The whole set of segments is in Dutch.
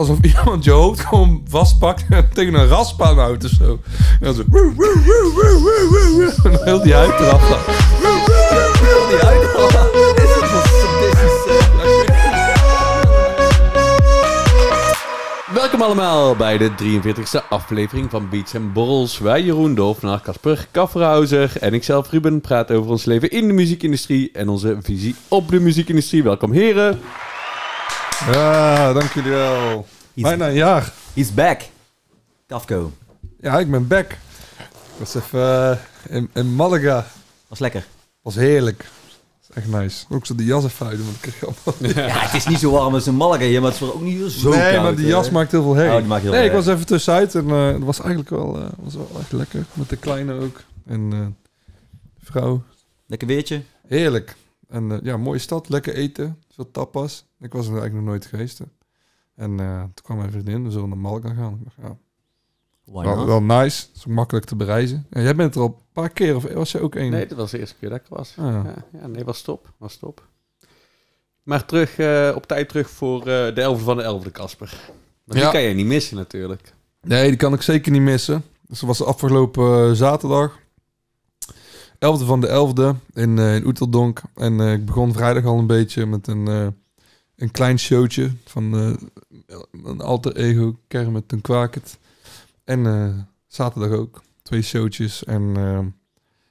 alsof iemand je hoofd gewoon vastpakt en tegen een raspaan houdt of zo. En dan zo... Woe, woe, woe, woe, woe, woe, en dan heel die huid eraf gaat. Welkom allemaal bij de 43e aflevering van Beats en Borrels. Wij Jeroen Dolfnaar, Kasper Kafferhauser en ikzelf Ruben praten over ons leven in de muziekindustrie en onze visie op de muziekindustrie. Welkom heren! Ja, ah, dank jullie wel. He's Bijna een jaar. He's back. Kafko. Ja, ik ben back. Ik was even eh, in, in Malaga. Was lekker. Was heerlijk. Is echt nice. Ook zo de jas even uit, want ik kreeg allemaal... Ja, het is niet zo warm als in Malaga hier, maar het is ook niet zo Nee, maar die jas maakt heel veel heen. Oh, heel nee, ik was even tussenuit en eh, het was eigenlijk wel, eh, was wel echt lekker. Met de kleine ook. En vrouw. Lekker weertje. Heerlijk. En eh, ja, mooie stad, lekker eten, veel tapas. Ik was er eigenlijk nog nooit geweest. En eh, toen kwam mijn vriendin, we zullen naar Malaga gaan. Dacht, ja. Wel, wel, nice, zo makkelijk te bereizen. En jij bent er al een paar keer, of was je ook één? Nee, dat was de eerste keer dat ik was. Ah, ja. nee, was top, was top. Maar terug, eh, op tijd terug voor de elfde van de elfde, Kasper. Die kan je niet missen natuurlijk. Nee, die kan ik zeker niet missen. Dus dat was de afgelopen zaterdag. 11e van de 11e in, uh, in Oeteldonk. En eh, ik begon vrijdag al een beetje met een, eh, een klein showtje van een alter ego Kermit en Kwaket. En zaterdag ook. Twee showtjes en,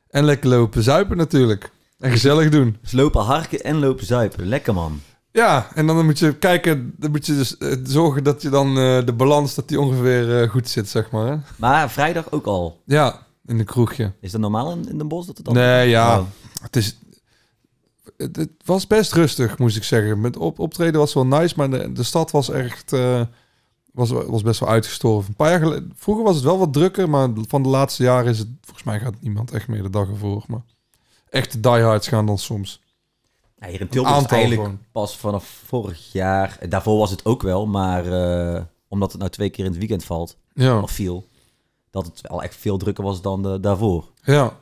en lekker lopen zuipen natuurlijk. En gezellig doen. Dus lopen harken en lopen zuipen. Lekker man. Ja, en dan moet je kijken, dan moet je dus zorgen dat je dan de balans, dat die ongeveer goed zit, zeg maar. Hè? Maar vrijdag ook al. Ja, in een kroegje. Is dat normaal in, in bos dat het dan? Nee, ja. Oh. Het, is, het, was best rustig, moest ik zeggen. Met op, optreden was wel nice, maar de, de stad was echt... Eh, was, was best wel uitgestorven. Een paar jaar geleden, vroeger was het wel wat drukker, maar van de laatste jaren is het... Volgens mij gaat niemand echt meer de dag ervoor, maar... Echte diehards gaan dan soms. Ja, hier in Tilburg pas vanaf vorig jaar... Daarvoor was het ook wel, maar... Eh, omdat het nou twee keer in het weekend valt, ja. of viel dat het wel echt veel drukker was dan de, daarvoor. Ja.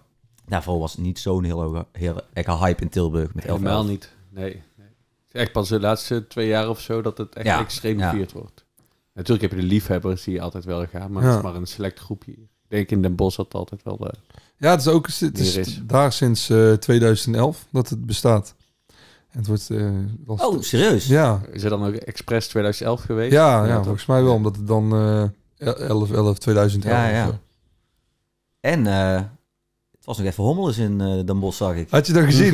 Daarvoor was het niet zo'n heel, heel, heel hype in Tilburg. Met Helemaal niet, nee. nee. is echt pas de laatste twee jaar of zo dat het echt ja. extreem gevierd ja. wordt. Natuurlijk heb je de liefhebbers die je altijd wel gaan, maar ja. het is maar een select groepje. Ik denk in Den Bosch dat altijd wel... Eh, ja, het is ook het is, daar sinds 2011 eh, dat het bestaat. En het wordt... Eh, oh, serieus? Ja. Is er dan ook expres 2011 geweest? Ja, ja volgens mij wel, omdat het dan 11, 11, 2011. Ja, ja. En eh, het was nog even hommeles in eh, Den Bosch, zag ik. Had je dat gezien?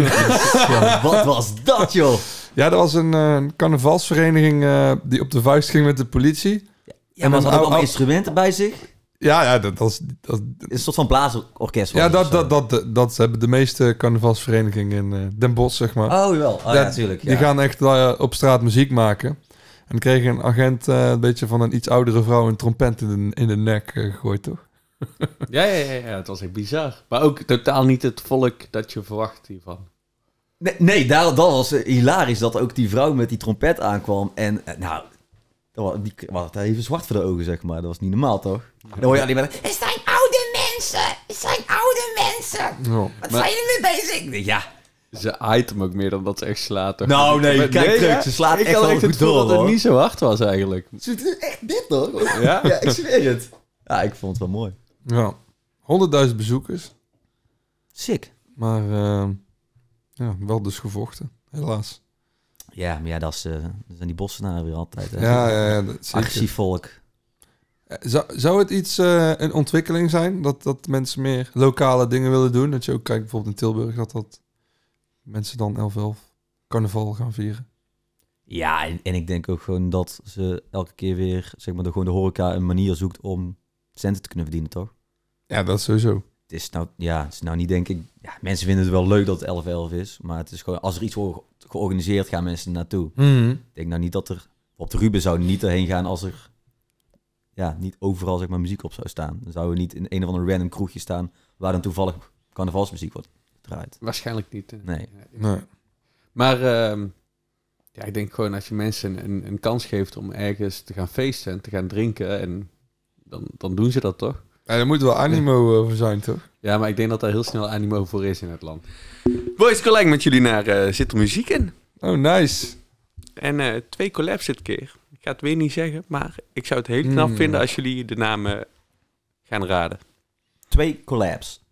wat was dat, joh? Ja, dat was een uh, carnavalsvereniging die op de vuist ging met de politie. en maar ze hadden ook instrumenten bij zich? Ja, ja dat, was... Dat, een soort van blaasorkest. Ja, dat, dat, dat, dat, hebben de meeste carnavalsverenigingen in Den Bosch, zeg maar. Oh, wel. Oh, ja, natuurlijk. Die gaan echt op straat muziek maken. En kreeg een agent eh, een beetje van een iets oudere vrouw een trompet in de, in de nek eh, gegooid, toch? ja, ja, ja, ja, het was echt bizar. Maar ook totaal niet het volk dat je verwacht hiervan. Nee, nee daar, dat was eh, hilarisch dat ook die vrouw met die trompet aankwam. En nou, dat was, die, wat, even zwart voor de ogen, zeg maar. Dat was niet normaal, toch? Dan hoor je alleen maar... Het zijn oude mensen! Het zijn oude mensen! Ja, Wat zijn jullie mee bezig? Ja, ze aait hem ook meer dan dat ze echt slaat. Toch? Nou, nee, kijk Ze slaat ik echt wel goed door. dat het niet zo hard was eigenlijk. Ze doet echt dit, hoor. Ja? ja, ik zweer het. Ja, ik vond het wel mooi. Ja, 100.000 bezoekers. Sick. Maar ehm, ja, wel dus gevochten, helaas. Ja, maar ja, dat, is, uh, zijn die bossenaren nou weer altijd. Hè? Ja, ja, ja Actief volk. Eh, zou, zou het iets, eh, een ontwikkeling zijn, dat, dat mensen meer lokale dingen willen doen? Dat je ook kijkt bijvoorbeeld in Tilburg, dat dat mensen dan 11-11 carnaval gaan vieren. Ja, en, en, ik denk ook gewoon dat ze elke keer weer, zeg maar, de, gewoon de horeca een manier zoekt om centen te kunnen verdienen, toch? Ja, dat sowieso. Het is nou, ja, het is nou niet denk ik, ja, mensen vinden het wel leuk dat het 11-11 is, maar het is gewoon, als er iets wordt georganiseerd, gaan mensen naartoe. Mhm. Ik denk nou niet dat er, op de Ruben zou niet erheen gaan als er, ja, niet overal, zeg maar, muziek op zou staan. Dan zouden we niet in een of ander random kroegje staan waar dan toevallig carnavalsmuziek wordt. Waarschijnlijk niet. Nee. nee. Maar ehm, ja, ik denk gewoon als je mensen een, een, kans geeft om ergens te gaan feesten en te gaan drinken, en dan, dan doen ze dat toch? Ja, daar moet wel animo uh, voor zijn, toch? Ja, maar ik denk dat daar heel snel animo voor is in het land. Boys, gelijk met jullie naar eh, Zit er muziek in? Oh, nice. En eh, twee collabs dit keer. Ik ga het weer niet zeggen, maar ik zou het heel knap hmm. vinden als jullie de namen gaan raden. Twee collabs.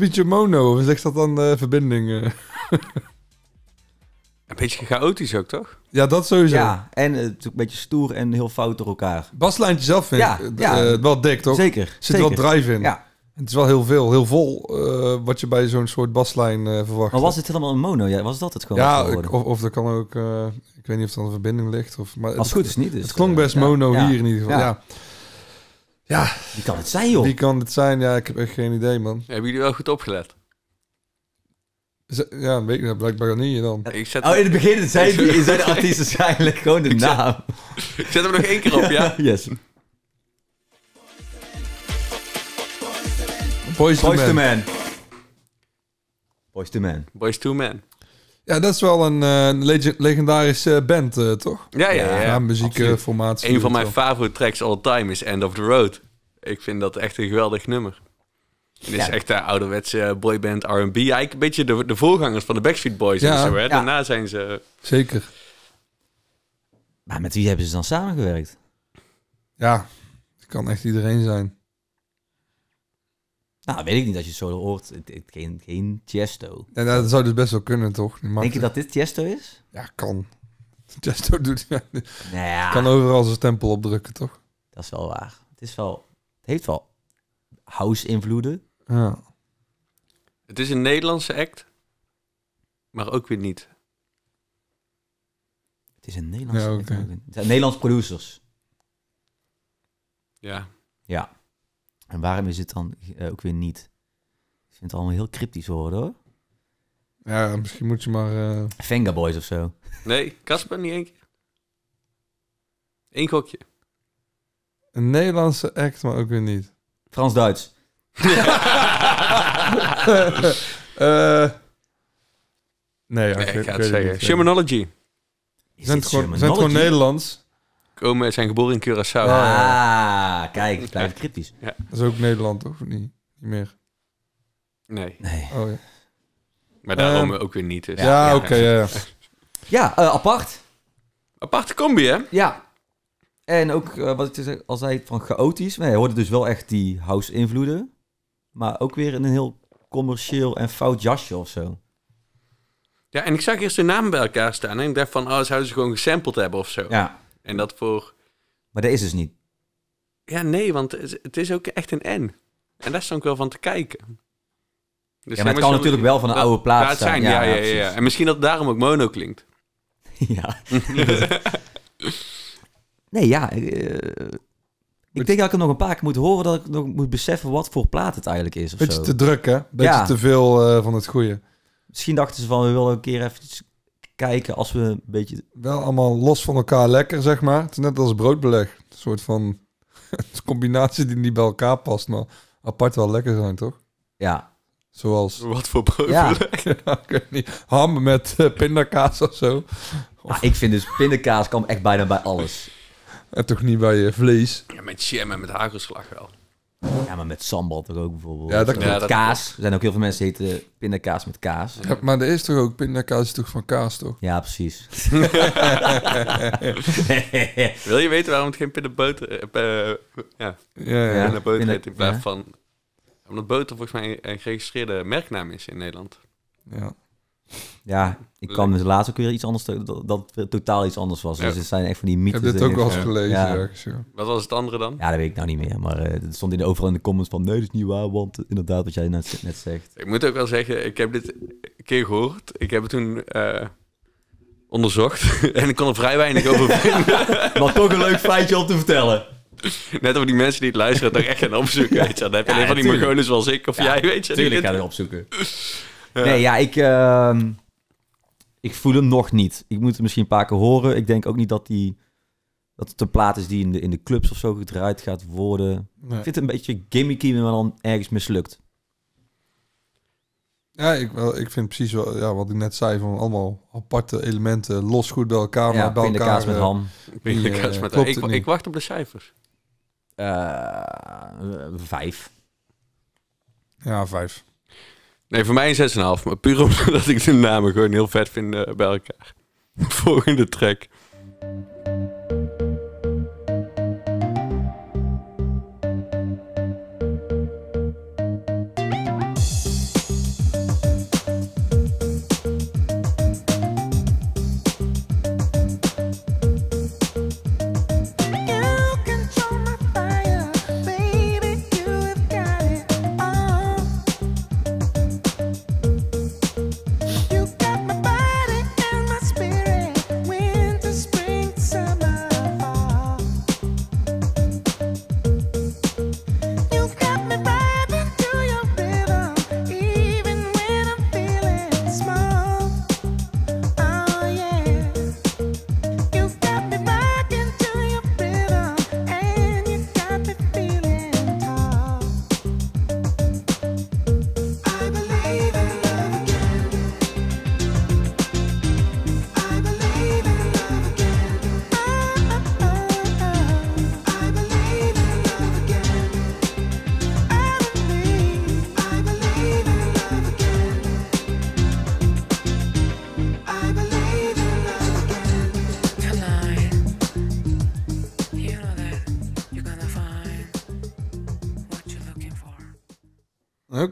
beetje mono? Of zegt dat dan uh, verbinding? Eh? een beetje chaotisch ook, toch? Ja, dat sowieso. Ja, en eh, het is een beetje stoer en heel fout door elkaar. Baslijntje zelf vind ja, eh, wel dik, toch? Zeker. Zit zeker. wel drive in. Ja. Het is wel heel veel, heel vol wat je bij zo'n soort baslijn verwacht. Maar was het helemaal een mono? Ja, was dat het gewoon? Ja, of, of kan ook, ik weet niet of er een verbinding ligt. Of, maar Als het goed is niet. Dus, het klonk best mono hier in ieder geval. ja. Ja. Wie kan het zijn, joh? Wie kan het zijn? Ja, ik heb echt geen idee, man. Hebben jullie wel goed opgelet? ja ja, weet ik blijkbaar niet dan. Ik zet oh, in het begin zijn, zijn de artiest waarschijnlijk gewoon de ik naam. Zet, ik zet hem nog één keer op, ja? yes. Boys, Boys to man. Boys to Man. Boys to Man. Ja, dat is wel een eh, legendarische band, eh, toch? Ja, ja, ja. muziekformatie. Een van mijn favoriete tracks all time is End of the Road. Ik vind dat echt een geweldig nummer. Het is echt een ouderwetse eh, boyband R&B. Eigenlijk een beetje de, de voorgangers van de Backstreet Boys. Ja. En zo, hè? Daarna zijn ze... Zeker. Maar met wie hebben ze dan samengewerkt? Ja, het kan echt iedereen zijn. Nou, weet ik niet als je het zo hoort. Het, het, geen, geen Tiesto. En nou, dat zou dus best wel kunnen, toch? Denk je dat dit Tiesto is? Ja, kan. Tiesto doet... Ja, nou ja. Kan overal zijn stempel opdrukken, toch? Dat is wel waar. Het, is wel, het heeft wel house-invloeden. Ja. Het is een Nederlandse act, maar ook weer niet. Het is een Nederlandse act. Het Nederlands producers. Ja. Ja. En waarom is het dan eh, ook weer niet? Ik vind het allemaal heel cryptisch worden hoor. Ja, misschien moet je maar... Uh... of zo. Nee, Casper niet één keer. Eén gokje. Een Nederlandse act, maar ook weer niet. Frans-Duits. Eh, nee, ja, nee, ik, ga het zeggen. zijn het gewoon Nederlands? komen, zijn geboren in Curaçao. Ah, kijk, blijf kritisch. Ja. Dat is ook Nederland, toch? Niet, meer. Nee. nee. Oh, ja. Maar daarom um, ook weer niet. Dus. Ja, oké. ja, ja uh, apart. Aparte combi, hè? Ja. En ook, uh, wat ik al zei, van chaotisch. Maar je hoorde dus wel echt die house-invloeden. Maar ook weer in een heel commercieel en fout jasje of zo. Ja, en ik zag eerst hun naam bij elkaar staan. En ik dacht van, oh, zouden ze gewoon gesampled hebben of zo. Ja. En dat voor... Maar dat is dus niet. Ja, nee, want het is ook echt een N. En daar stond ik wel van te kijken. Dus ja, maar het kan natuurlijk wel van een oude plaat zijn. Ja, ja, ja, ja, En misschien dat het daarom ook mono klinkt. ja. nee, ja. Eh, ik denk dat ik het nog een paar keer moet horen, dat ik nog moet beseffen wat voor plaat het eigenlijk is. Of Beetje te druk, hè? Beetje te veel eh, van het goede. Misschien dachten ze van, we willen een keer even kijken als we een beetje... Wel allemaal los van elkaar lekker, zeg maar. Het is net als broodbeleg. Een soort van combinatie die niet bij elkaar past, maar apart wel lekker zijn, toch? Ja. Zoals... Wat voor broodbeleg? Ja. Ham met eh, pindakaas of zo. ik vind dus pindakaas kan echt bijna bij alles. En toch niet bij je eh, vlees. Ja, met jam en met hagelslag wel. Ja, maar met sambal toch ook bijvoorbeeld. Ja, dat met kaas. Er zijn ook heel veel mensen die heten pindakaas met kaas. maar er is toch ook pindakaas is toch van kaas, toch? Ja, precies. Wil je weten waarom het geen pindaboter... Eh, eh, ja, ja, ja. Pinda, heet in plaats van... Omdat boter volgens mij een geregistreerde merknaam is in Nederland. Ja. Ja, ik kwam dus laatst ook weer iets anders, dat, dat het totaal iets anders was. Dus het zijn echt van die mythes. Ik heb dit ook wel eens gelezen ja. Wat was het andere dan? Ja, dat weet ik nou niet meer. Maar uh, het stond in de, overal in de comments van, nee, dat is niet waar, want inderdaad wat jij net, net zegt. Ik moet ook wel zeggen, ik heb dit een keer gehoord. Ik heb het toen... Eh, onderzocht en ik kon er vrij weinig over vinden. maar toch een leuk feitje om te vertellen. Net over die mensen die het luisteren, toch echt gaan opzoeken. Weet je. Dan heb je ja, van die Mongolen zoals ik of jij, weet je. Tuurlijk gaan we opzoeken. Nee, ja, ik, ehm, ik voel hem nog niet. Ik moet hem misschien een paar keer horen. Ik denk ook niet dat, die, dat het een plaat is die in de, in de clubs of zo gedraaid gaat worden. Ik vind het een beetje gimmicky, maar dan ergens mislukt. Ja, ik, wel, ik vind precies wel, ja, wat ik net zei, van allemaal aparte elementen, los goed bij elkaar, ja, maar bij elkaar. kaas eh, eh, met ham. Die, de kaas met ham. Ik, ik, wacht op de cijfers. Eh, vijf. Ja, vijf. Nee, voor mij een 6,5. Maar puur omdat ik de namen gewoon heel vet vind eh, bij elkaar. Volgende track.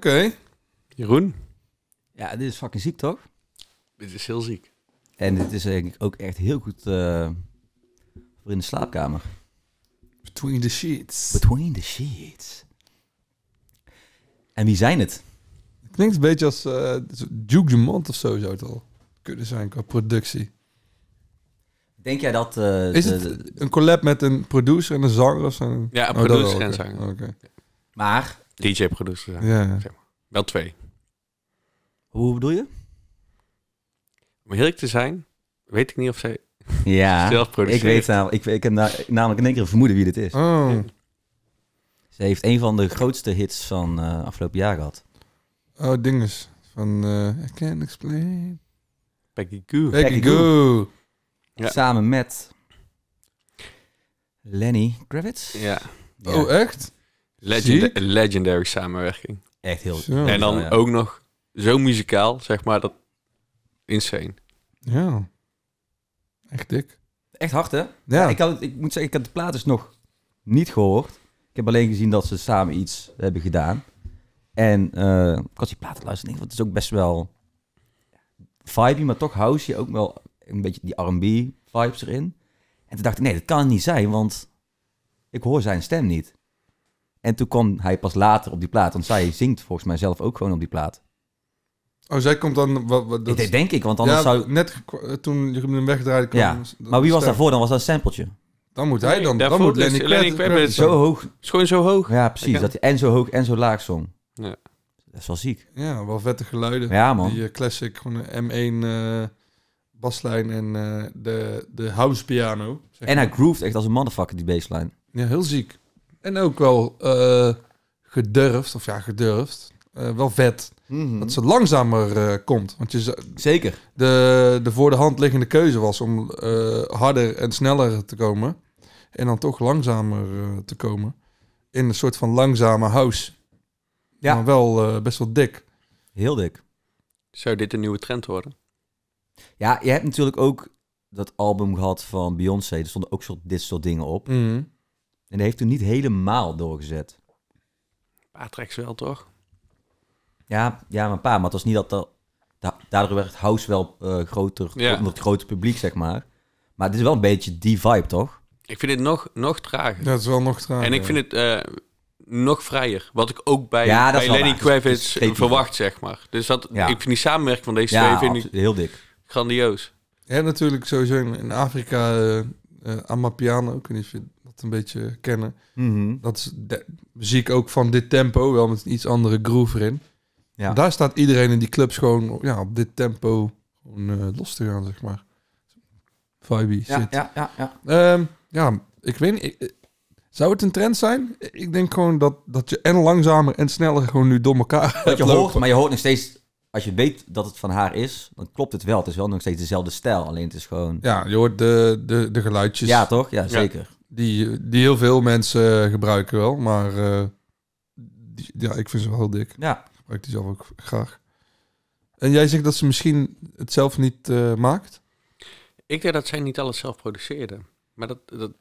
okay. Jeroen? Ja, dit is fucking ziek, toch? Dit is heel ziek. En dit is denk ik ook echt heel goed eh, voor in de slaapkamer. Between the sheets. Between the sheets. En wie zijn het? Het klinkt een beetje als uh, Duke Dumont of zo zou het al kunnen zijn qua productie. Denk jij dat... Eh, is het een collab met een producer en een zanger of zo? Ja, een oh, producer en zanger. Okay. Maar DJ-producer Ja. Wel twee. Hoe bedoel je? Om ik te zijn, weet ik niet of zij ja, zelf produceert. Ik weet namelijk, ik, ik heb namelijk in één keer vermoeden wie dit is. Oh. Ze heeft een van de grootste hits van uh, afgelopen jaar gehad. Oh, dinges. Van uh, I Can't Explain. Peggy Goo. Peggy Goo. Ja. Samen met Lenny Kravitz. Ja. ja. Oh, echt? Legend legendary samenwerking. Echt heel... En dan ook nog zo muzikaal, zeg maar. Dat... Insane. Ja. Echt dik. Echt hard, hè? Ja. ik, had, ik moet zeggen, ik had de plaat dus nog niet gehoord. Ik heb alleen gezien dat ze samen iets hebben gedaan. En eh, ik was die platen luisteren. want het is ook best wel vibe, maar toch house je ook wel een beetje die R&B vibes erin. En toen dacht ik, nee, dat kan niet zijn, want ik hoor zijn stem niet. En toen kwam hij pas later op die plaat. Want zij zingt volgens mij zelf ook gewoon op die plaat. Oh, zij komt dan... dat... Ik denk ik, want anders zou... Net toen Jeroen hem wegdraaide kwam... Ja, maar wie was daarvoor? Dan was dat een sampletje. Dan moet hij dan. dan moet dus Lenny Kravitz... Zo hoog. Is gewoon zo hoog. Ja, precies. Dat en zo hoog en zo laag zong. Ja. Dat is wel ziek. Ja, wel vette geluiden. Ja, man. Die eh, classic, gewoon M1 uh, eh, baslijn en eh, de, de house piano. en hij grooved echt als een motherfucker, die baseline. Ja, heel ziek. En ook wel eh, gedurfd, of ja, gedurfd. Eh, wel vet. Mhm. Dat ze langzamer eh, komt. Want je, Zeker. De, de voor de hand liggende keuze was om harder en sneller te komen. En dan toch langzamer te komen. In een soort van langzame house. Ja. Maar wel best wel dik. Heel dik. Zou dit een nieuwe trend worden? Ja, je hebt natuurlijk ook dat album gehad van Beyoncé. Er stonden ook soort, dit soort dingen op. Mhm. En hij heeft toen niet helemaal doorgezet. Een paar wel, toch? Ja, ja, maar een paar. Maar het was niet dat... daardoor werd House wel eh, groter, ja. onder het grote publiek, zeg maar. Maar het is wel een beetje die vibe, toch? Ik vind het nog, nog trager. Dat is wel nog trager. En ik vind het eh, nog vrijer. Wat ik ook bij, ja, bij Lenny Kravitz verwacht, zeg maar. Dus dat, ik vind die samenwerking van deze twee vind ik heel dik. Grandioos. En natuurlijk sowieso in, Afrika uh, uh, Amapiano. Ik niet of je een beetje kennen. Mhm. Dat is zie ik ook van dit tempo, wel met een iets andere groove erin. Ja. Daar staat iedereen in die clubs gewoon ja, op dit tempo gewoon, eh, los te gaan, zeg maar. Vibe ja, Ja, ja, ja. Ehm, ja, ik weet niet. Eh, zou het een trend zijn? Ik denk gewoon dat, dat je en langzamer en sneller gewoon nu door elkaar dat je hoort, Maar je hoort nog steeds, als je weet dat het van haar is, dan klopt het wel. Het is wel nog steeds dezelfde stijl, alleen het is gewoon... Ja, je hoort de, de, de geluidjes. Ja, toch? Ja, zeker. Die, die heel veel mensen gebruiken wel, maar eh, ja, ik vind ze wel heel dik. Ja. Ik gebruik die zelf ook graag. En jij zegt dat ze misschien het zelf niet eh, maakt? Ik denk dat zij niet alles zelf produceerden. Maar dat, dat,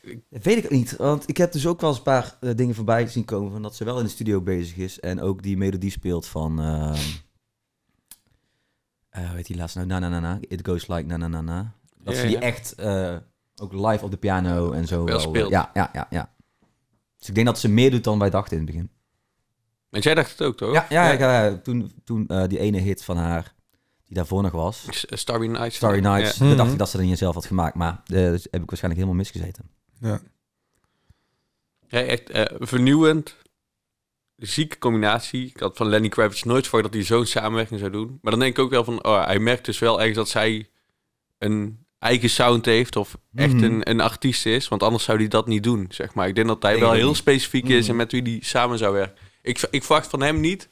ik... weet ik niet. Want ik heb dus ook wel eens een paar eh, dingen voorbij zien komen van dat ze wel in de studio bezig is. En ook die melodie speelt van... weet ehm, die laatste nou? Na na na na. It goes like na na na na. Dat ze die ja. echt ook live op de piano en zo. Wel eh, speelt. Ja, ja, ja, ja. Dus ik denk dat ze meer doet dan wij dachten in het begin. En jij dacht het ook, toch? Ja, ja, eh, toen, toen eh, die ene hit van haar, die daarvoor nog was. Starry Nights. Starry Nights. Ja. Mhm. dacht ik dat ze er jezelf had gemaakt, maar uh, heb ik waarschijnlijk helemaal misgezeten. Ja. ja echt uh, vernieuwend. Zieke combinatie. Ik had van Lenny Kravitz nooit voor dat hij zo'n samenwerking zou doen. Maar dan denk ik ook wel van, oh, hij merkt dus wel ergens dat zij een eigen sound heeft of echt mhm. een, een artiest is. Want anders zou hij dat niet doen, zeg maar. Ik denk dat hij wel heel specifiek is mhm. en met wie hij samen zou werken. Ik, ik verwacht van hem niet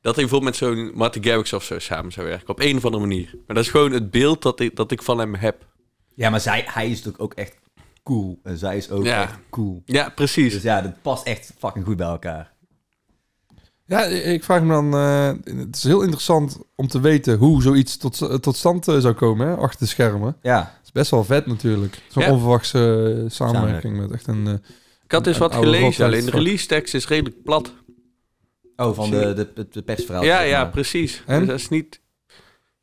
dat hij bijvoorbeeld met zo'n Martin Garrix of zo samen zou werken. Op een of andere manier. Maar dat is gewoon het beeld dat ik, dat ik van hem heb. Ja, maar zij, hij is natuurlijk ook echt cool. En zij is ook ja. echt cool. Ja, precies. Dus ja, dat past echt fucking goed bij elkaar. Ja, ik vraag me dan. Eh, het is heel interessant om te weten hoe zoiets tot, eh, tot stand eh, zou komen hè, achter de schermen. Ja. Het is best wel vet natuurlijk. Zo'n onverwachte samenwerking met echt een. ik had dus eens wat gelezen, alleen de release tekst is redelijk plat. Oh, van de, de, de persverhaal. Ja, ja, precies. Dus dat is niet.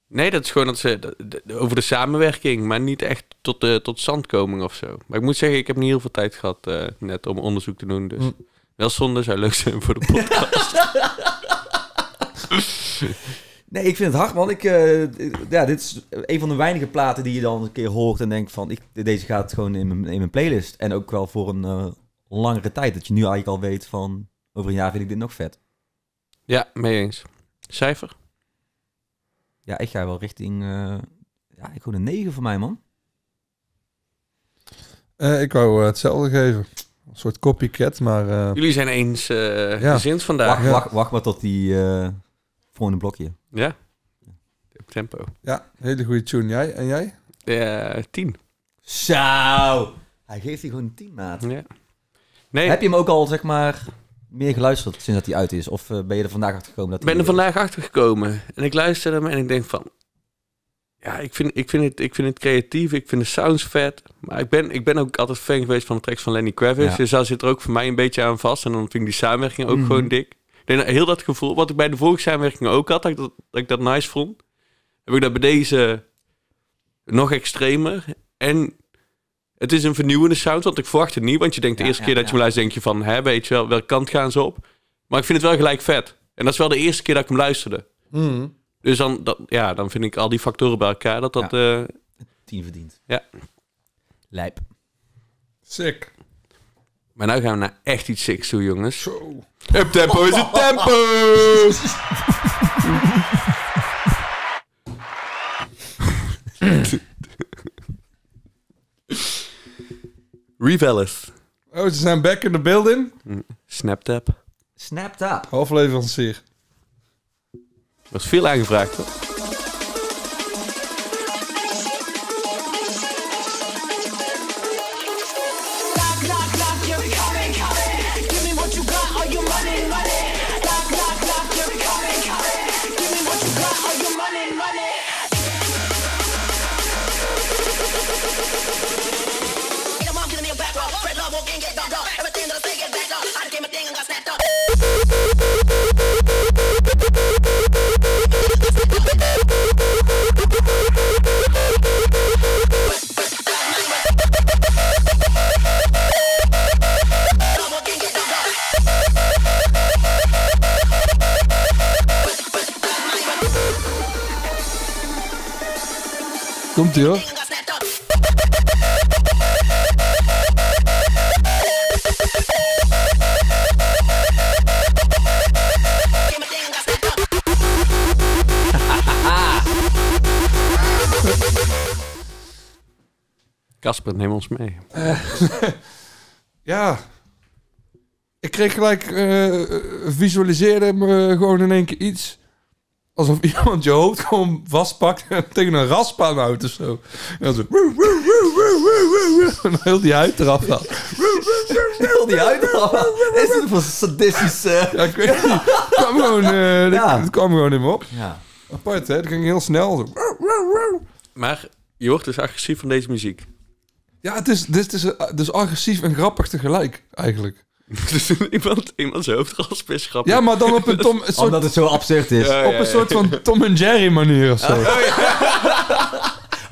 Nee, dat is gewoon dat ze over de samenwerking, maar niet echt tot, de tot standkoming of zo. Maar ik moet zeggen, ik heb niet heel veel tijd gehad net om onderzoek te doen. Dus. Hm. Wel zonde zou leuk zijn voor de podcast. nee, ik vind het hard, man. Ik, eh, ja, dit is een van de weinige platen die je dan een keer hoort en denkt van... Ik, deze gaat gewoon in mijn, in mijn playlist. En ook wel voor een eh, langere tijd. Dat je nu eigenlijk al weet van... Over een jaar vind ik dit nog vet. Ja, mee eens. Cijfer? Ja, ik ga wel richting... Uh, ja, ik gewoon een 9 voor mij, man. ik wou hetzelfde geven. Een soort copycat, maar... Eh, Jullie zijn eens uh, ja. gezind vandaag. Wacht, wacht, wacht, maar tot die eh, volgende blokje. Ja. Op tempo. Ja, hele goede tune. Jij? En jij? Ja, tien. Zo! Hij geeft die gewoon een tien, maat. Ja. Nee. Heb je hem ook al, zeg maar, meer geluisterd sinds dat hij uit is? Of ben je er vandaag achter gekomen? Dat ik ben er vandaag achter gekomen. En ik luister hem en ik denk van, ja, ik vind, ik, vind het, ik vind het creatief, ik vind de sounds vet. Maar ik ben, ik ben ook altijd fan geweest van de tracks van Lenny Kravitz. Dus daar zit er ook voor mij een beetje aan vast. En dan vind ik die samenwerking ook mhm. gewoon dik. En heel dat gevoel, wat ik bij de vorige samenwerking ook had, dat ik dat, dat nice vond. Heb ik dat bij deze nog extremer. En het is een vernieuwende sound, want ik verwacht het niet. Want je denkt de eerste keer dat je hem luistert, denk je van, hè, weet je wel, welke kant gaan ze op? Maar ik vind het wel gelijk vet. En dat is wel de eerste keer dat ik hem luisterde. Mm. Dus dan, ja, dan vind ik al die factoren bij elkaar dat dat... Ja. Uh, Tien verdient. Ja. Lijp. Sick. Maar nu gaan we naar echt iets sicks toe, jongens. Zo. Up tempo is het tempo! Revellis. Oh, ze zijn back in the building? Hm. Snap tap. Snap tap. Half was veel aangevraagd hoor. Everything that I is back up. I and got snapped up. komt Kasper, neem ons mee. Eh, ja. Ik kreeg gelijk, uh, visualiseerde me gewoon in één keer iets alsof iemand je hoofd gewoon vastpakt en tegen een raspaan houdt of zo. En dan zo... heel die huid eraf haalt. heel die huid eraf Is het voor sadistische... Ja, ik weet Het kwam gewoon, uh, het kwam gewoon in me op. Ja. Apart, hè? Dat ging heel snel. Zo. Maar je wordt dus agressief van deze muziek. Ja, het is, dit is, het eh, is dus agressief en grappig tegelijk, eigenlijk. Dus iemand, iemand zijn hoofdgasperschap. Ja, maar dan op een Tom... Een soort, Omdat het zo absurd is. Ja, ja, op een soort van Tom en Jerry manier of zo.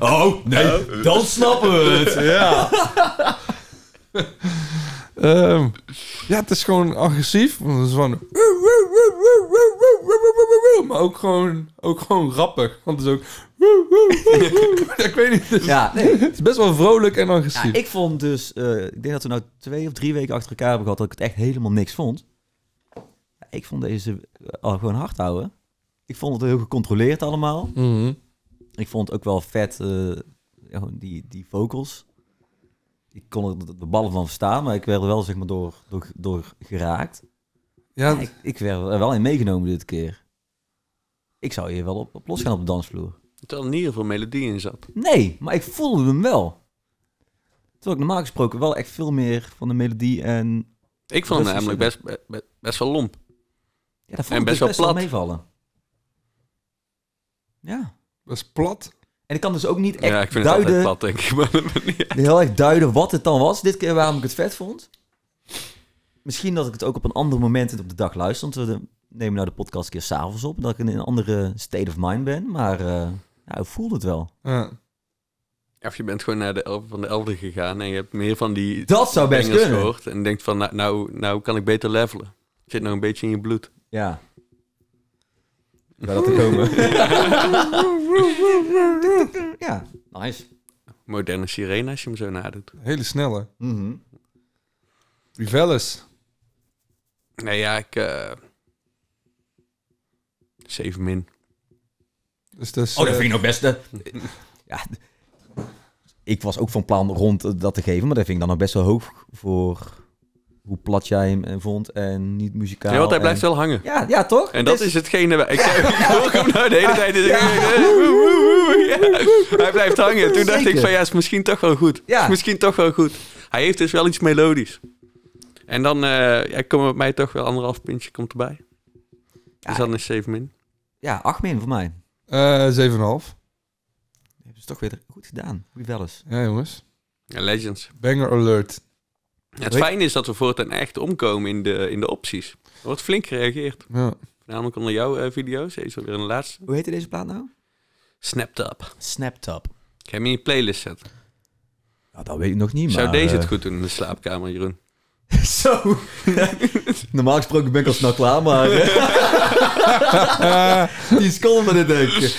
Oh, oh nee, oh. dan snappen we het. Ja. Ehm, ja, het is gewoon agressief. Want het is gewoon... Maar ook gewoon, ook gewoon grappig. Want het is ook... ik weet niet. Het ja, het is best wel vrolijk en agressief. Ja, ik vond dus... Eh, ik denk dat we nou twee of drie weken achter elkaar hebben gehad... dat ik het echt helemaal niks vond. Ik vond deze eh, al gewoon hard houden. Ik vond het heel gecontroleerd allemaal. Mhm. Ik vond ook wel vet... Eh, die, die vocals ik kon er de ballen van verstaan, maar ik werd er wel zeg maar, door, door, door geraakt. Ja, ik, ik, werd er wel in meegenomen dit keer. Ik zou hier wel op, op los gaan op de dansvloer. Terwijl er niet heel veel melodie in zat. Nee, maar ik voelde hem wel. Terwijl ik normaal gesproken wel echt veel meer van de melodie en... Ik vond hem namelijk best, best, best, wel lomp. Ja, dat vond en ik best, dus wel plat. meevallen. Ja. Was plat. En ik kan dus ook niet echt ja, ik vind duiden. denk ik. Maar heel erg duiden wat het dan was. Dit keer waarom ik het vet vond. Misschien dat ik het ook op een ander moment op de dag luister. Want we nemen nou de podcast een keer s'avonds op. dat ik in een andere state of mind ben. Maar uh, ja, ik voelde het wel. Ja. Of je bent gewoon naar de elf, van de elden gegaan en je hebt meer van die dat zou best gehoord. En denkt van, nou, nou, nou kan ik beter levelen. zit nog een beetje in je bloed. Ja, bij dat te komen. ja, nice. Moderne sirene als je hem zo nadoet. Hele snelle. Mm -hmm. Rivelles. Nee, ja, ik... Uh, eh, 7 min. Dus, dus oh, dat eh, vind ik nog best... ja, ik was ook van plan rond dat te geven, maar dat vind ik dan nog best wel hoog voor hoe plat jij hem eh, vond en niet muzikaal. Ja, hij blijft wel hangen. Ja, ja toch? En dat is, hetgene... waar ik nou de hele tijd. Eh, hij blijft hangen. Toen dacht ik van ja, is misschien toch wel goed. Ja. misschien toch wel goed. Hij heeft dus wel iets melodisch. En dan uh, komen mij toch wel anderhalf pintje komt erbij. Dus ja, dus dan is 7 min. Ja, 8 min voor mij. Uh, 7,5. Heb is toch weer goed gedaan. Wie wel eens. Ja, jongens. Ja, legends. Banger alert. Het fijne is dat we voortaan echt omkomen in de, in de opties. Er wordt flink gereageerd. Ja. Namelijk onder jouw eh, video's. Deze is weer een laatste. Hoe heet deze plaat nou? Snapped Up. Snapped Up. Ik heb hem in je playlist zetten. Nou, dat weet ik nog niet, Zou deze het eh, goed doen in de slaapkamer, Jeroen? Zo. Normaal gesproken ben ik al snel klaar, maar... Die is kalm dit ik.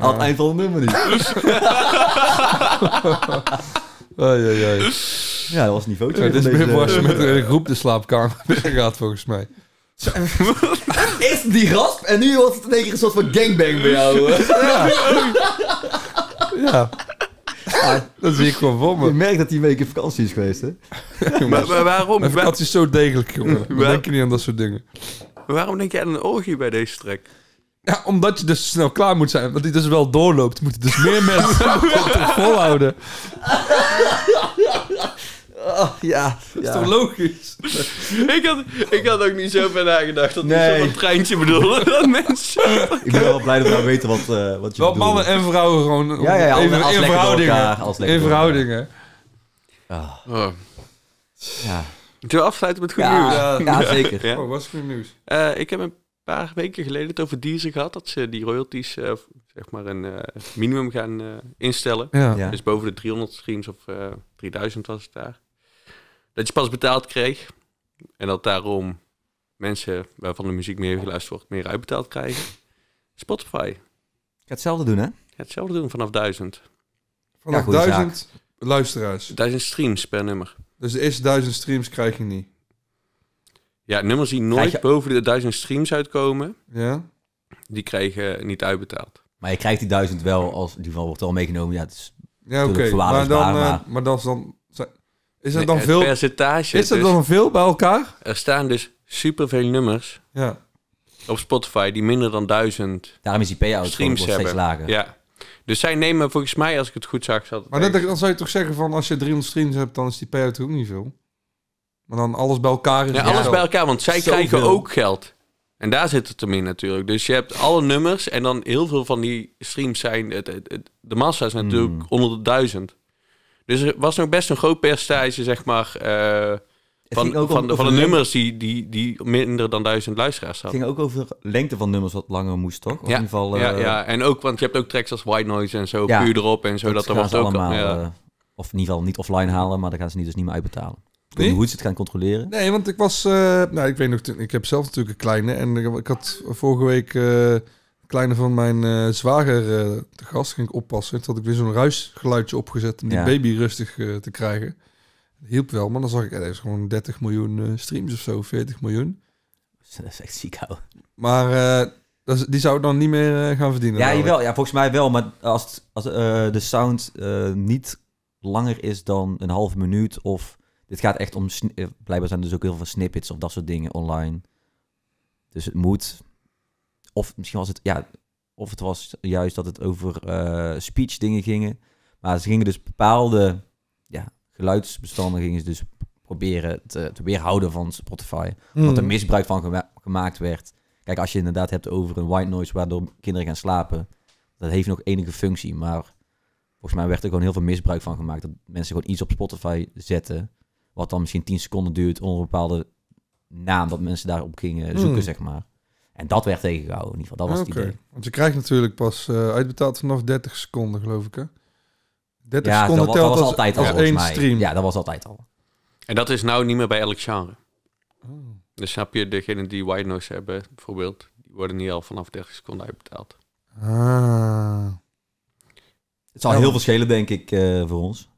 Aan het eind van het nummer niet. Ai, ai, ai. Dus- ja, dat was een niveau. Het is meer voor eh, met een eh, groep de slaapkamer gaat, volgens mij. Eerst die rasp en nu wordt het in één een soort van gangbang bij jou. Ja. ja. Ah, dat zie ik gewoon voor me. Je merkt dat hij een week in vakantie is geweest, hè? maar, maar waarom? Mijn is zo degelijk, jongen. denk je niet aan dat soort dingen. waarom denk jij aan een orgie bij deze trek? Ja, omdat je dus snel klaar moet zijn. Want die dus wel doorloopt, moeten dus meer mensen volhouden. Oh, ja. Dat is toch logisch? ik, had, ik had ook niet zo ver nagedacht dat nee. ik zo'n treintje bedoelde. dat mensen... Ik ben wel blij dat we weten wat, uh, wat je Wat mannen en vrouwen gewoon... Ja, ja, ja even, als in verhoudingen. Elkaar, als in verhoudingen. Oh. Oh. Ja. Zullen we afsluiten met goed nieuws? Ja, zeker. Oh, wat is goed nieuws? Uh, ik heb een paar weken geleden het over Deezer gehad. Dat ze die royalties, eh, zeg maar, een eh, minimum gaan eh, instellen. Ja. Dus boven de 300 streams of 3000 was het daar. Dat je pas betaald kreeg. En dat daarom mensen waarvan de muziek meer geluisterd wordt, meer uitbetaald krijgen. Spotify. hetzelfde doen, hè? hetzelfde doen vanaf 1000. Vanaf 1000 luisteraars. 1000 streams per nummer. Dus de eerste 1000 streams krijg je niet. Ja, nummers die nooit boven de duizend streams uitkomen, ja. die krijgen niet uitbetaald. Maar je krijgt die duizend wel als die van wordt al meegenomen. Ja, het is ja, oké. Maar dan, eh, maar... maar dat is dan is dan veel percentage? Is er dus- dan veel bij elkaar? Er staan dus superveel nummers. Ja. Op Spotify die minder dan duizend. Daarom is die payout streams steeds lager. Ja. Dus zij nemen volgens mij, als ik het goed zag, zat. Maar dan zou je toch zeggen van als je 300 streams hebt, dan is die payout ook niet veel. Maar dan alles bij elkaar. Is ja, alles bij elkaar, want zij krijgen ook geld. En daar zit het hem in natuurlijk. Dus je hebt alle nummers en dan heel veel van die streams zijn... Het, de massa is natuurlijk hmm. onder de duizend. Dus er was nog best een groot percentage, zeg maar... Eh, van, van, de, van de nummers die, die, die minder dan duizend luisteraars hadden. Het ging ook over lengte van nummers wat langer moest, toch? ja, in ieder geval, ja, eh, ja, en ook, want je hebt ook tracks als White Noise en zo, ja, puur erop en zo. Dat, was ook allemaal, ja. Eh, of in ieder geval niet offline halen, maar dan gaan ze niet, dus niet meer uitbetalen. Ik weet hoe ze het gaan controleren. Nee, want ik was... Eh, nou, ik weet nog... Ik heb zelf natuurlijk een kleine. En ik had vorige week... Uh, kleine van mijn eh, zwager te gast ging ik oppassen. Toen had ik weer zo'n ruisgeluidje opgezet om die baby rustig te krijgen. hielp wel, maar dan zag ik... Er is gewoon 30 miljoen streams of zo, 40 miljoen. Dat is echt ziek, houden. Maar die zou dan niet meer gaan verdienen. Ja, jawel, ja, volgens mij wel. Maar als, als de sound niet langer is dan een half minuut of dit gaat echt om... Eh, blijkbaar zijn dus ook heel veel snippets of dat soort dingen online. Dus het moet... Of misschien was het... Ja, of het was juist dat het over eh, speech dingen gingen. Maar ze gingen dus bepaalde ja, geluidsbestanden dus proberen te, te weerhouden van Spotify. Omdat hmm. er misbruik van gemaakt werd. Kijk, als je inderdaad hebt over een white noise waardoor kinderen gaan slapen, dat heeft nog enige functie. Maar volgens mij werd er gewoon heel veel misbruik van gemaakt. Dat mensen gewoon iets op Spotify zetten wat dan misschien 10 seconden duurt onder een bepaalde naam dat mensen daarop gingen hmm. zoeken, zeg maar. En dat werd tegengehouden in ieder geval. Dat was die het idee. Want je krijgt natuurlijk pas eh, uitbetaald vanaf 30 seconden, geloof ik, hè? 30 ja, seconden dat, telt dat was altijd al, als één mij. stream. Ja, dat was altijd al. En dat is nou niet meer bij elk genre. Oh. Dus snap je, degenen die white noise hebben, bijvoorbeeld, die worden niet al vanaf 30 seconden uitbetaald. Ah. Het zal ja, heel verschillen, denk ik, eh, voor ons.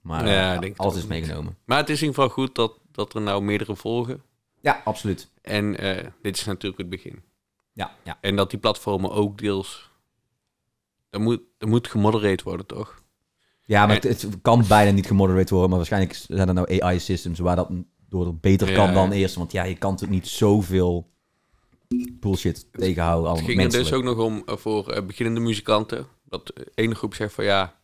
Maar ja, eh, alles is meegenomen. Maar het is in ieder geval goed dat, dat er nou meerdere volgen. Ja, absoluut. En eh, dit is natuurlijk het begin. Ja, ja. En dat die platformen ook deels... Er moet, er moet gemodereerd worden, toch? Ja, maar het, kan bijna niet gemodereerd worden. Maar waarschijnlijk zijn er nou AI-systems waar dat door beter kan dan eerst. Want ja, je kan natuurlijk niet zoveel bullshit tegenhouden. Het ging er dus ook nog om eh, voor beginnende muzikanten. Dat ene groep zegt van ja,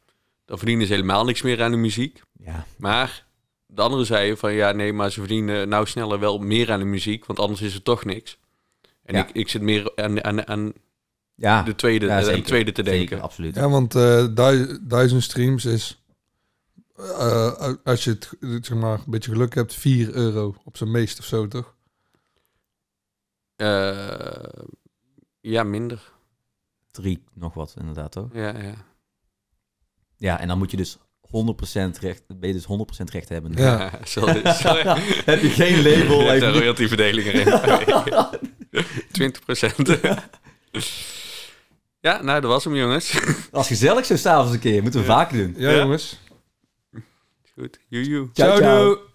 dan verdienen ze helemaal niks meer aan de muziek. Ja. Maar de anderen zeiden van ja, nee, maar ze verdienen nou sneller wel meer aan de muziek, want anders is het toch niks. En ik, ik zit meer aan, aan, aan ja. de tweede, tweede te denken. absoluut. Ja, want uh, duizend streams is. Eh, eh, als je het zeg maar, een beetje geluk hebt, 4 euro op zijn meest of zo, toch? ja, minder. Drie nog wat, inderdaad, toch? Ja, ja. Ja, en dan moet je dus 100% recht, ben je dus 100% hebben. Ja, sorry. sorry. heb je geen label. Je hebt royaltyverdeling erin. 20%. ja, nou, dat was hem, jongens. Als gezellig zo s'avonds een keer. Moeten we ja. vaak doen. Ja, jongens. Goed. Joejoe. ciao. ciao. ciao.